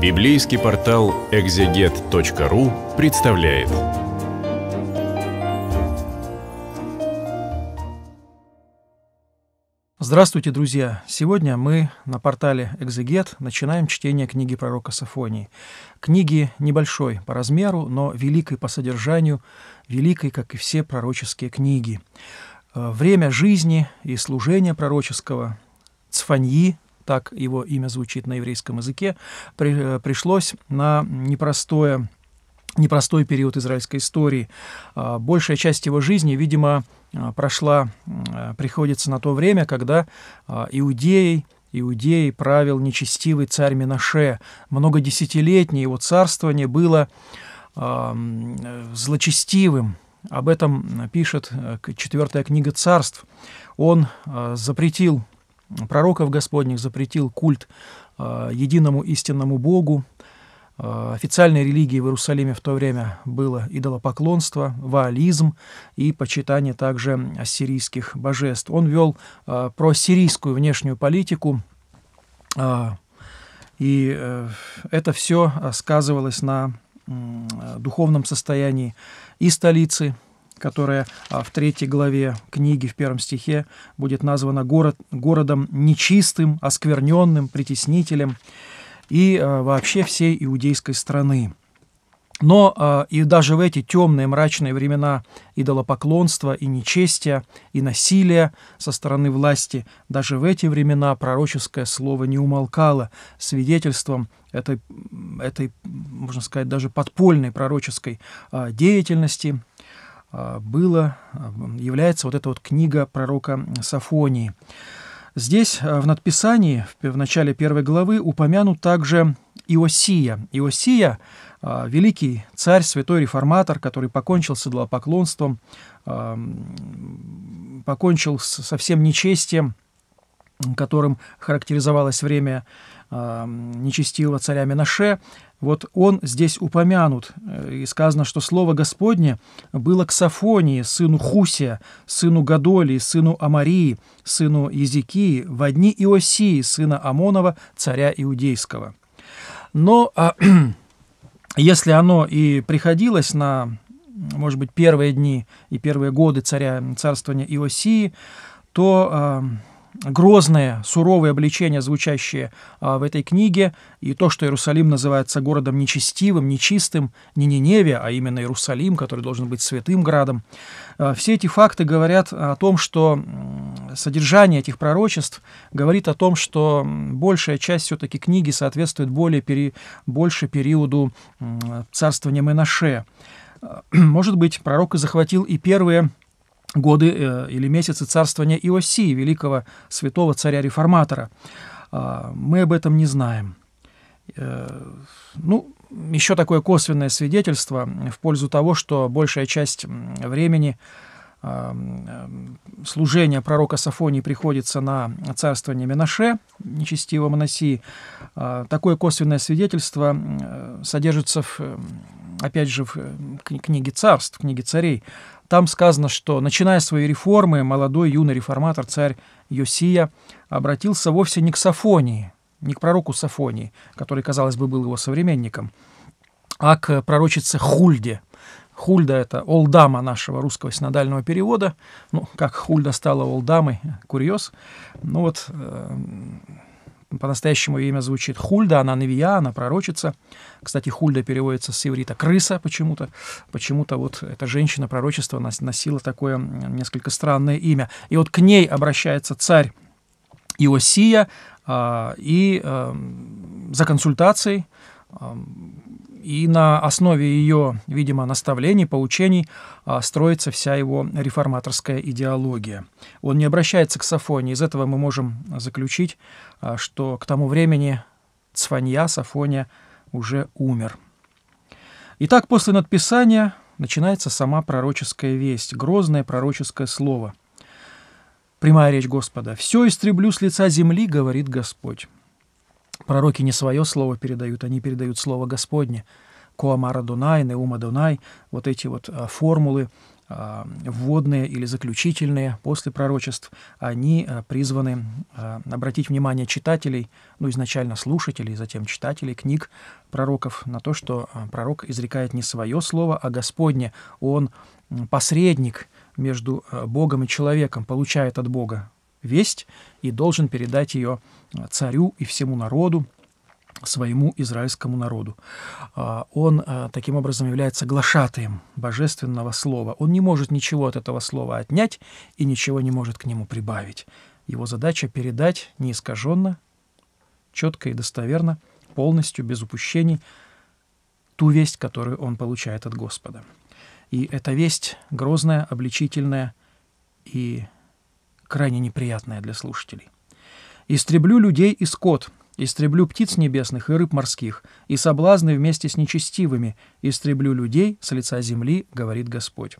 Библейский портал экзегет.ру представляет. Здравствуйте, друзья! Сегодня мы на портале «Экзегет» начинаем чтение книги пророка Сафонии. Книги небольшой по размеру, но великой по содержанию, великой, как и все пророческие книги. Э, время жизни и служения пророческого Цфаньи, так его имя звучит на еврейском языке, при, э, пришлось на непростое, непростой период израильской истории. А, большая часть его жизни, видимо, а, прошла, э, приходится на то время, когда иудеей, а, Иудеей правил нечестивый царь Минаше. десятилетний его царствование было э, злочестивым. Об этом пишет четвертая книга царств. Он запретил пророков Господних, запретил культ э, единому истинному Богу. Э, официальной религией в Иерусалиме в то время было идолопоклонство, ваализм и почитание также ассирийских божеств. Он вел э, проассирийскую внешнюю политику, э, и э, это все сказывалось на э, духовном состоянии и столицы которая а, в третьей главе книги в первом стихе будет названа город, городом нечистым, оскверненным, притеснителем и а, вообще всей иудейской страны. Но а, и даже в эти темные мрачные времена идолопоклонства и нечестия, и насилия со стороны власти, даже в эти времена пророческое слово не умолкало свидетельством этой, этой можно сказать, даже подпольной пророческой деятельности было, является вот эта вот книга пророка Сафонии. Здесь э, в надписании, в начале первой главы, упомянут также Иосия. Иосия э, – великий царь, святой реформатор, который покончил с идолопоклонством, эм, покончил со всем нечестием, которым характеризовалось время нечестивого царя Менаше, вот он здесь упомянут, э, и сказано, что слово Господне было к Сафонии, сыну Хусия, сыну Гадоли, сыну Амарии, сыну Езекии, в одни Иосии, сына Амонова, царя Иудейского. Но а, если оно и приходилось на, может быть, первые дни и первые годы царя царствования Иосии, то а, грозные, суровые обличения, звучащие а, в этой книге, и то, что Иерусалим называется городом нечестивым, нечистым, не Ниневия, а именно Иерусалим, который должен быть святым градом. А, все эти факты говорят о том, что содержание этих пророчеств говорит о том, что большая часть все-таки книги соответствует более пери, больше периоду царствования Менаше. А, может быть, пророк и захватил и первые годы э, или месяцы царствования Иосии, великого святого царя-реформатора. А, мы об этом не знаем. Э, ну, еще такое косвенное свидетельство в пользу того, что большая часть времени а, э, служение пророка Сафонии приходится на царствование Менаше, нечестивого Моносии. А, такое косвенное свидетельство содержится, в, опять же, в книге царств, в книге царей. Там сказано, что, начиная свои реформы, молодой юный реформатор царь Йосия обратился вовсе не к Сафонии, не к пророку Сафонии, который, казалось бы, был его современником, а к пророчице Хульде. Хульда – это Олдама нашего русского синодального перевода. Ну, как Хульда стала Олдамой, курьез. Ну вот, э по-настоящему имя звучит Хульда, она навия, она пророчица. Кстати, Хульда переводится с иврита «крыса» почему-то. Почему-то вот эта женщина пророчества носила такое несколько странное имя. И вот к ней обращается царь Иосия, а, и эм, за консультацией и на основе ее, видимо, наставлений, поучений а, строится вся его реформаторская идеология. Он не обращается к Сафоне. Из этого мы можем заключить, а, что к тому времени Цванья Сафония уже умер. Итак, после надписания начинается сама пророческая весть, грозное пророческое слово. Прямая речь Господа. «Все истреблю с лица земли, говорит Господь». Пророки не свое слово передают, они передают слово Господне. Коамара Дунай, Неума Дунай, вот эти вот а, формулы, а, вводные или заключительные после пророчеств, они а, призваны обратить внимание читателей, ну, изначально слушателей, затем читателей книг пророков на то, что пророк изрекает не свое слово, а Господне. Он посредник между Богом и человеком, получает от Бога весть и должен передать ее э, царю и всему народу, своему израильскому народу. А, он э, таким образом является глашатаем божественного слова. Он не может ничего от этого слова отнять и ничего не может к нему прибавить. Его задача передать неискаженно, четко и достоверно, полностью, без упущений, ту весть, которую он получает от Господа. И эта весть грозная, обличительная и крайне неприятное для слушателей. «Истреблю людей и скот, истреблю птиц небесных и рыб морских, и соблазны вместе с нечестивыми, истреблю людей с лица земли, говорит Господь».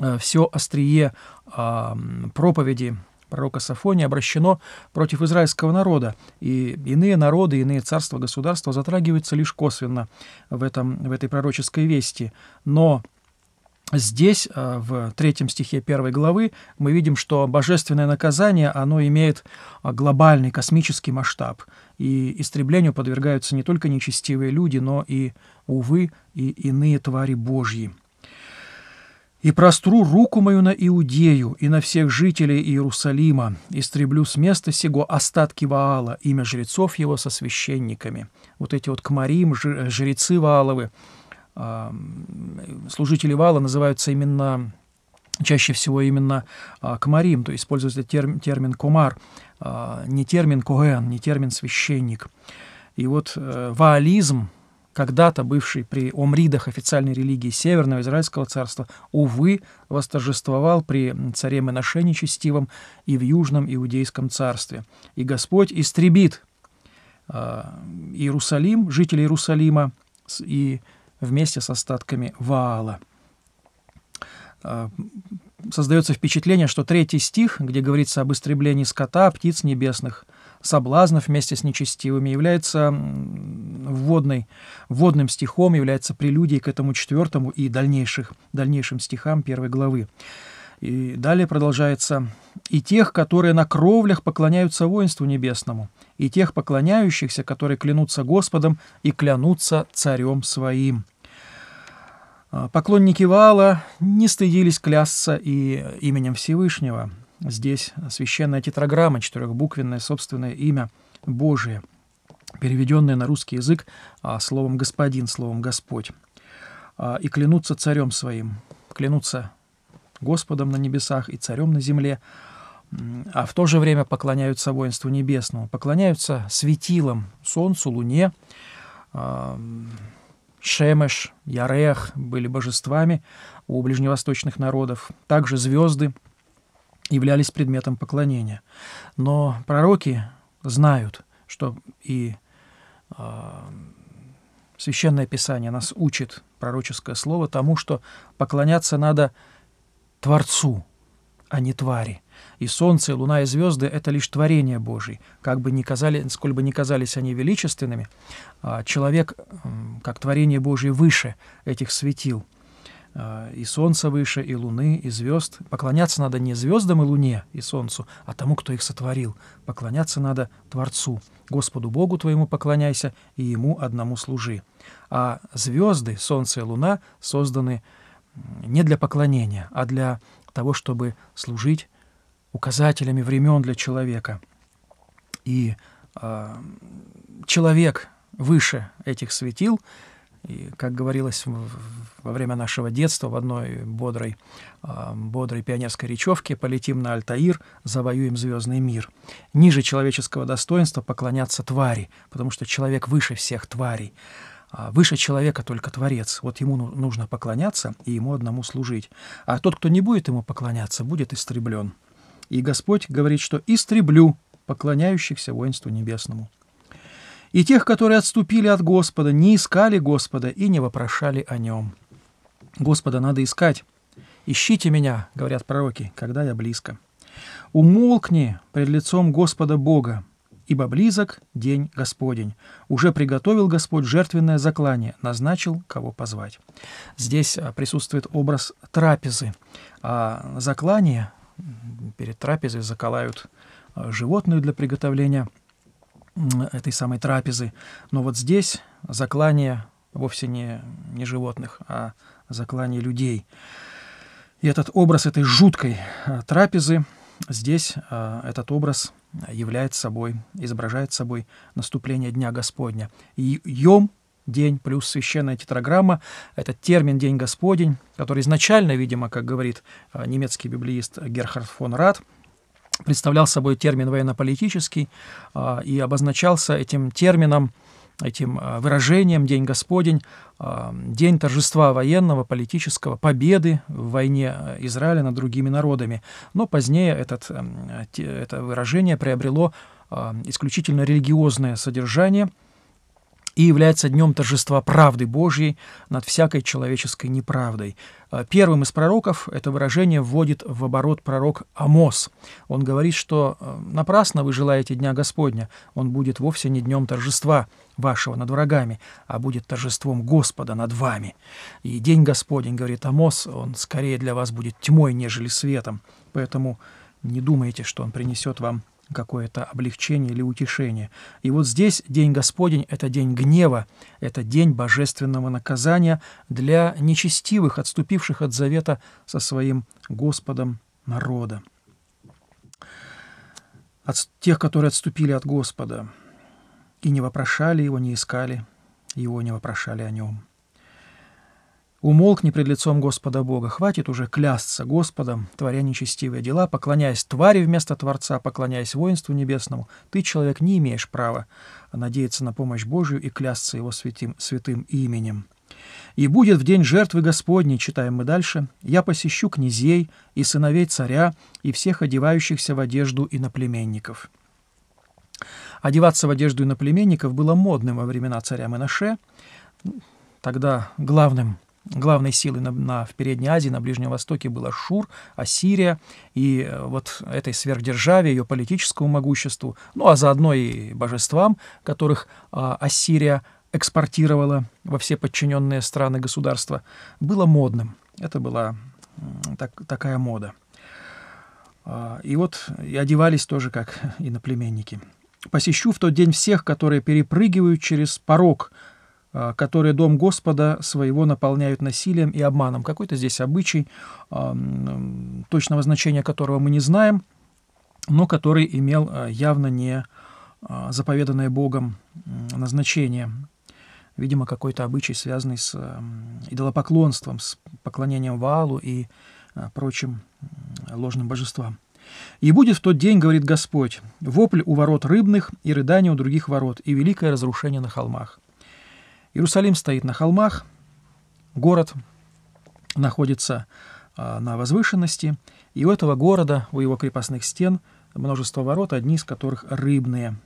Э, Все острие а, проповеди пророка Сафония обращено против израильского народа, и иные народы, иные царства, государства затрагиваются лишь косвенно в, этом, в этой пророческой вести. Но Здесь, э, в третьем стихе первой главы, мы видим, что божественное наказание, оно имеет а, глобальный космический масштаб, и истреблению подвергаются не только нечестивые люди, но и, увы, и иные твари Божьи. «И простру руку мою на Иудею и на всех жителей Иерусалима, истреблю с места сего остатки Ваала, имя жрецов его со священниками». Вот эти вот кмарим э, жрецы Вааловы, служители вала называются именно чаще всего именно а, комарим, то есть используется терм, термин комар, а, не термин коэн, не термин священник. И вот э, ваализм, когда-то бывший при омридах официальной религии Северного Израильского царства, увы, восторжествовал при царе Меношене Честивом и в Южном Иудейском царстве. И Господь истребит э, Иерусалим, жителей Иерусалима и вместе с остатками Ваала. А, создается впечатление, что третий стих, где говорится об истреблении скота, птиц небесных, соблазнов вместе с нечестивыми, является вводной, вводным стихом, является прелюдией к этому четвертому и дальнейших, дальнейшим стихам первой главы. И далее продолжается «И тех, которые на кровлях поклоняются воинству небесному, и тех поклоняющихся, которые клянутся Господом и клянутся царем своим». А, поклонники Вала не стыдились клясться и именем Всевышнего. Здесь священная тетраграмма, четырехбуквенное собственное имя Божие, переведенное на русский язык а, словом «господин», словом «господь». А, «И клянуться царем своим». клянуться Господом на небесах и царем на земле, а в то же время поклоняются воинству небесному, поклоняются светилам, солнцу, луне, Шемеш, Ярех были божествами у ближневосточных народов. Также звезды являлись предметом поклонения. Но пророки знают, что и э, Священное Писание нас учит, пророческое слово, тому, что поклоняться надо Творцу, а не твари. И солнце, и луна и звезды — это лишь творение Божие. Как бы ни казали, сколь бы ни казались они величественными, а, человек, как творение Божие, выше этих светил. А, и солнца выше, и луны, и звезд. Поклоняться надо не звездам и луне, и солнцу, а тому, кто их сотворил. Поклоняться надо Творцу. Господу Богу твоему поклоняйся, и Ему одному служи. А звезды, солнце и луна созданы не для поклонения, а для того, чтобы служить указателями времен для человека. И э, человек выше этих светил, и, как говорилось во время нашего детства в одной бодрой, э, бодрой пионерской речевке, полетим на Альтаир, завоюем звездный мир. Ниже человеческого достоинства поклоняться твари, потому что человек выше всех тварей. А выше человека только Творец. Вот ему ну, нужно поклоняться и ему одному служить. А тот, кто не будет ему поклоняться, будет истреблен. И Господь говорит, что «истреблю поклоняющихся воинству небесному». И тех, которые отступили от Господа, не искали Господа и не вопрошали о Нем. Господа надо искать. «Ищите меня», — говорят пророки, — «когда я близко». «Умолкни пред лицом Господа Бога, ибо близок день Господень. Уже приготовил Господь жертвенное заклание, назначил, кого позвать». Здесь а, присутствует образ трапезы. А заклание перед трапезой заколают э, животную для приготовления этой самой трапезы. Но вот здесь заклание вовсе не, не животных, а заклание людей. И этот образ этой жуткой э, трапезы, здесь э, этот образ является собой, изображает собой наступление Дня Господня. И Йом день плюс священная тетраграмма — этот термин «день Господень», который изначально, видимо, как говорит э, немецкий библиист Герхард фон Рад, представлял собой термин военно-политический э, и обозначался этим термином, этим э, выражением «день Господень», день торжества военного, политического, победы в войне Израиля над другими народами. Но позднее этот, эм, это выражение приобрело исключительно религиозное содержание — и является днем торжества правды Божьей над всякой человеческой неправдой. Э, первым из пророков это выражение вводит в оборот пророк Амос. Он говорит, что э, «напрасно вы желаете Дня Господня, он будет вовсе не днем торжества вашего над врагами, а будет торжеством Господа над вами. И День Господень, говорит Амос, он скорее для вас будет тьмой, нежели светом, поэтому не думайте, что он принесет вам какое-то облегчение или утешение. И вот здесь День Господень — это день гнева, это день божественного наказания для нечестивых, отступивших от завета со своим Господом народа. От тех, которые отступили от Господа и не вопрошали Его, не искали Его, не вопрошали о Нем. Умолкни пред лицом Господа Бога, хватит уже клясться Господом, творя нечестивые дела, поклоняясь твари вместо Творца, поклоняясь воинству небесному. Ты, человек, не имеешь права надеяться на помощь Божию и клясться Его святым, святым именем. «И будет в день жертвы Господней», читаем мы дальше, «я посещу князей и сыновей царя и всех одевающихся в одежду иноплеменников». Одеваться в одежду иноплеменников было модным во времена царя Менаше. Тогда главным Главной силой на, на, в Передней Азии, на Ближнем Востоке была Шур, Ассирия, и э, вот этой сверхдержаве, ее политическому могуществу, ну а заодно и божествам, которых а, Ассирия экспортировала во все подчиненные страны государства, было модным. Это была так, такая мода. А, и вот и одевались тоже как иноплеменники. «Посещу в тот день всех, которые перепрыгивают через порог а, которые дом Господа своего наполняют насилием и обманом. Какой-то здесь обычай, а, точного значения которого мы не знаем, но который имел а, явно не заповеданное Богом назначение. Видимо, какой-то обычай, связанный с идолопоклонством, с поклонением Ваалу и прочим ложным божествам. «И будет в тот день, — говорит Господь, — вопль у ворот рыбных и рыдание у других ворот, и великое разрушение на холмах. Иерусалим стоит на холмах, город находится а, на возвышенности, и у этого города, у его крепостных стен, множество ворот, одни из которых рыбные.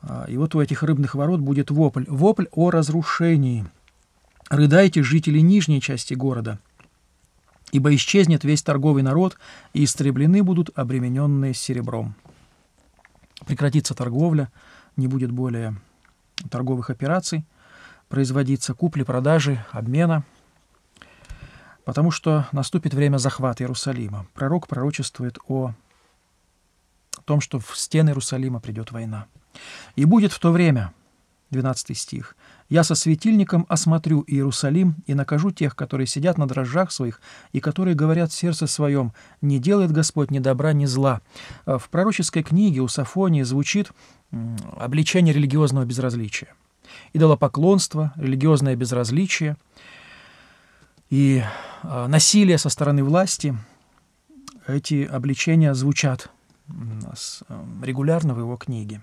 А, и вот у этих рыбных ворот будет вопль. Вопль о разрушении. «Рыдайте, жители нижней части города, ибо исчезнет весь торговый народ, и истреблены будут обремененные серебром». Прекратится торговля, не будет более торговых операций – производиться купли-продажи, обмена, потому что наступит время захвата Иерусалима. Пророк пророчествует о том, что в стены Иерусалима придет война. «И будет в то время, 12 стих, «Я со светильником осмотрю Иерусалим и накажу тех, которые сидят на дрожжах своих и которые говорят в сердце своем, не делает Господь ни добра, ни зла». Э, в пророческой книге у Сафонии звучит обличение религиозного безразличия – идолопоклонство, религиозное безразличие и а, насилие со стороны власти. Эти обличения звучат регулярно в его книге.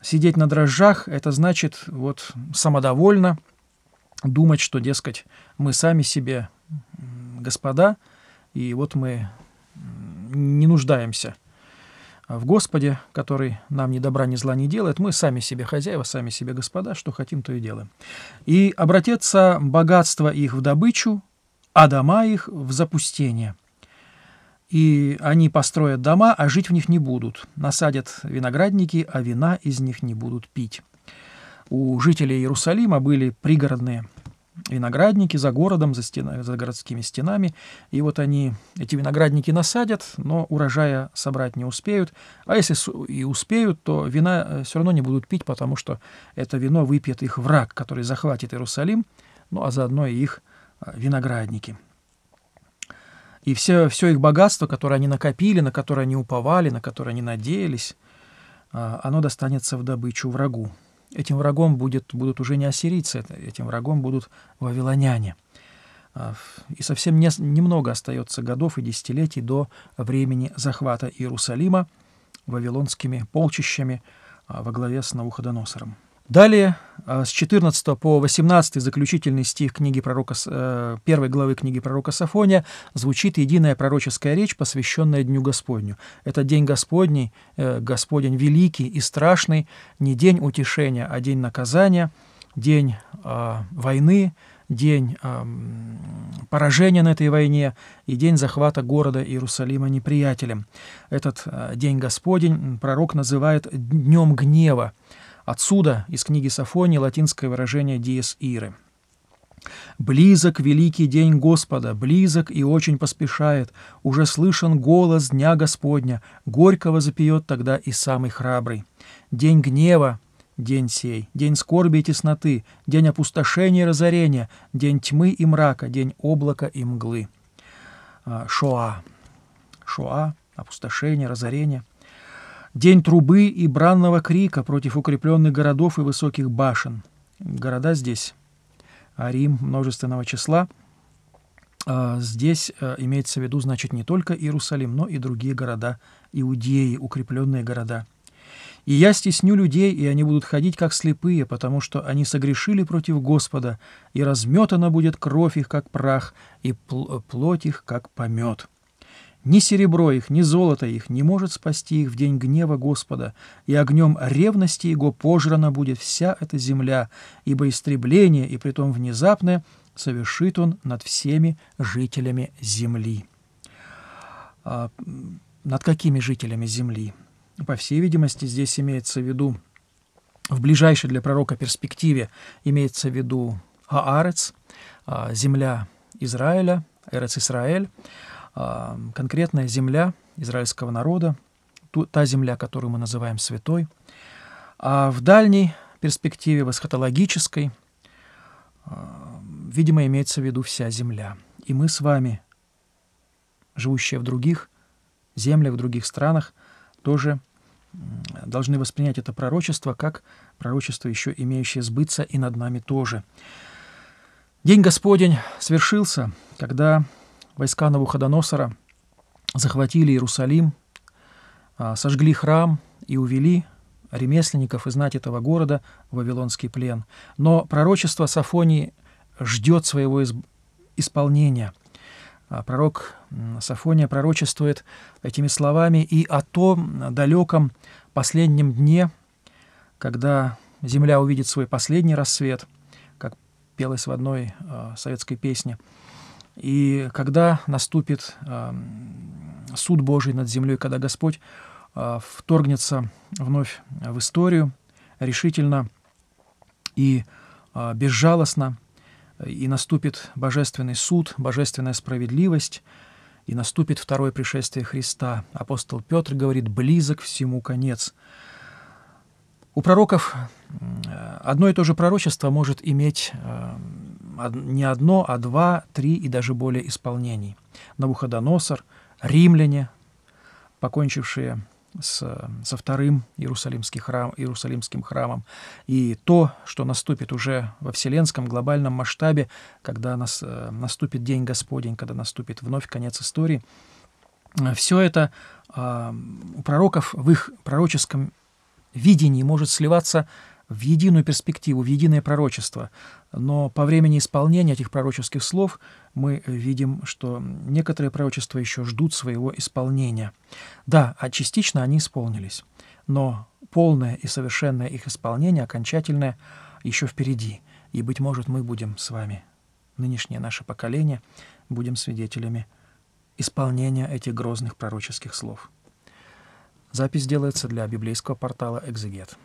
Сидеть на дрожжах – это значит вот самодовольно думать, что, дескать, мы сами себе господа, и вот мы не нуждаемся – в Господе, который нам ни добра, ни зла не делает. Мы сами себе хозяева, сами себе господа, что хотим, то и делаем. И обратятся богатство их в добычу, а дома их в запустение. И они построят дома, а жить в них не будут. Насадят виноградники, а вина из них не будут пить. У жителей Иерусалима были пригородные виноградники за городом, за, стенами за городскими стенами. И вот они, эти виноградники насадят, но урожая собрать не успеют. А если и успеют, то вина э, все равно не будут пить, потому что это вино выпьет их враг, который захватит Иерусалим, ну а заодно и их э, виноградники. И все, все их богатство, которое они накопили, на которое они уповали, на которое они надеялись, э, оно достанется в добычу врагу этим врагом будет, будут уже не ассирийцы, этим врагом будут вавилоняне. А, и совсем не, немного остается годов и десятилетий до времени захвата Иерусалима вавилонскими полчищами а, во главе с Навуходоносором. Далее а, с 14 по 18 заключительный стих книги пророка, э, первой главы книги пророка Сафония звучит единая пророческая речь, посвященная Дню Господню. Это День Господний, э, Господень великий и страшный, не день утешения, а день наказания, день а, войны, день а, поражения на этой войне и день захвата города Иерусалима неприятелем. Этот э, день Господень пророк называет днем гнева. Отсюда из книги Сафони латинское выражение диес иры». «Близок великий день Господа, близок и очень поспешает, уже слышен голос дня Господня, горького запьет тогда и самый храбрый. День гнева, день сей, день скорби и тесноты, день опустошения и разорения, день тьмы и мрака, день облака и мглы». А, Шоа. Шоа, опустошение, разорение. День трубы и бранного крика против укрепленных городов и высоких башен. Города здесь. А Рим множественного числа. А, здесь э, имеется в виду, значит, не только Иерусалим, но и другие города, иудеи, укрепленные города. «И я стесню людей, и они будут ходить, как слепые, потому что они согрешили против Господа, и разметана будет кровь их, как прах, и плоть их, как помет». Ни серебро их, ни золото их не может спасти их в день гнева Господа, и огнем ревности Его пожрана будет вся эта земля, ибо истребление, и притом внезапное, совершит Он над всеми жителями земли». А над какими жителями земли? По всей видимости, здесь имеется в виду, в ближайшей для пророка перспективе имеется в виду Аарец, а, земля Израиля, Эрец Исраэль, конкретная земля израильского народа, та земля, которую мы называем святой. А в дальней перспективе, в эсхатологической, видимо, имеется в виду вся земля. И мы с вами, живущие в других землях, в других странах, тоже должны воспринять это пророчество как пророчество, еще имеющее сбыться и над нами тоже. День Господень свершился, когда Войска Навуходоносора захватили Иерусалим, а, сожгли храм и увели ремесленников и знать этого города в Вавилонский плен. Но пророчество Сафонии ждет своего исполнения. А, пророк Сафония пророчествует этими словами и о том далеком последнем дне, когда земля увидит свой последний рассвет, как пелось в одной а, советской песне – и когда наступит эм, суд Божий над землей, когда Господь э, вторгнется вновь в историю решительно и э, безжалостно, и наступит божественный суд, божественная справедливость, и наступит второе пришествие Христа. Апостол Петр говорит, близок всему конец. У пророков э, одно и то же пророчество может иметь эм, не одно, а два, три и даже более исполнений. Навуходоносор, римляне, покончившие с, со вторым Иерусалимским, храм, Иерусалимским храмом, и то, что наступит уже во вселенском глобальном масштабе, когда нас, э, наступит День Господень, когда наступит вновь конец истории, все это а, у пророков в их пророческом видении может сливаться в единую перспективу, в единое пророчество. Но по времени исполнения этих пророческих слов мы видим, что некоторые пророчества еще ждут своего исполнения. Да, а частично они исполнились, но полное и совершенное их исполнение, окончательное, еще впереди. И, быть может, мы будем с вами, нынешнее наше поколение, будем свидетелями исполнения этих грозных пророческих слов. Запись делается для библейского портала «Экзегет».